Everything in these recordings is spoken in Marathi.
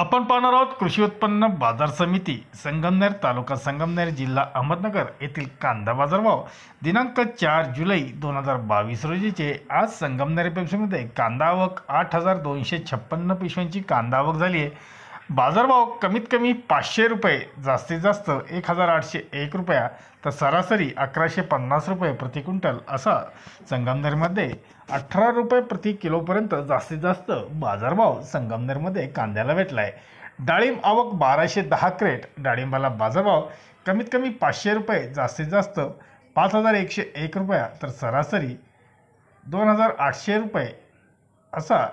आपण पाहणार आहोत कृषी उत्पन्न बाजार समिती संगमनेर तालुका संगमनेर जिल्हा अहमदनगर येथील कांदा बाजारभाव दिनांक चार जुलै दोन हजार बावीस रोजीचे आज संगमनेर पेपशीमध्ये कांदा आवक आठ हजार दोनशे छप्पन्न पिशव्यांची कांदा आवक झाली आहे बाजारभाव कमीत कमी पाचशे रुपये जास्तीत जास्त एक हजार आठशे एक रुपया तर सरासरी अकराशे पन्नास रुपये प्रति क्विंटल असा संगमनेरमध्ये अठरा रुपये प्रति किलोपर्यंत जास्तीत जास्त बाजारभाव संगमनेरमध्ये कांद्याला भेटला आहे डाळिंब आवक बाराशे दहा क्रेट डाळिंबाला बाजारभाव कमीत कमी पाचशे रुपये जास्तीत जास्त पाच हजार एकशे एक रुपया तर सरासरी दोन हजार आठशे रुपये असा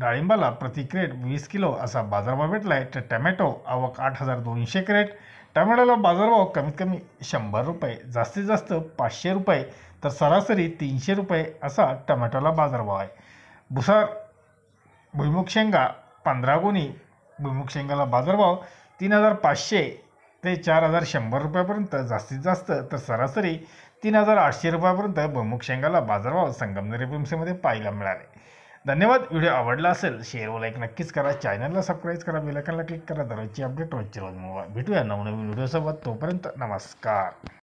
डाळिंबाला प्रति क्रेट वीस किलो असा बाजारभाव भेटला आहे तर टमॅटो आवक आठ हजार दोनशे क्रेट टमॅटोला बाजारभाव कमीत कमी शंभर रुपये जास्तीत जास्त पाचशे रुपये तर सरासरी तीनशे रुपये असा टमॅटोला बाजारभाव आहे भुसार भुईमुख शेंगा पंधरा गुणी भुईमुख शेंगाला बाजारभाव तीन हजार पाचशे ते चार हजार शंभर रुपयापर्यंत जास्तीत जास्त तर सरासरी तीन हजार आठशे रुपयापर्यंत भुईमुग शेंगाला बाजारभाव संगमनेर एमसीमध्ये पाहायला मिळाले धन्यवाद व्हिडिओ आवडला असेल शेअर व लाईक नक्कीच करा चॅनलला सबस्क्राईब करा बेलायकनला क्लिक करा दररोजची अपडेट रोजची रोज मोबाईल भेटूया नवनवीन व्हिडिओसोबत तोपर्यंत नमस्कार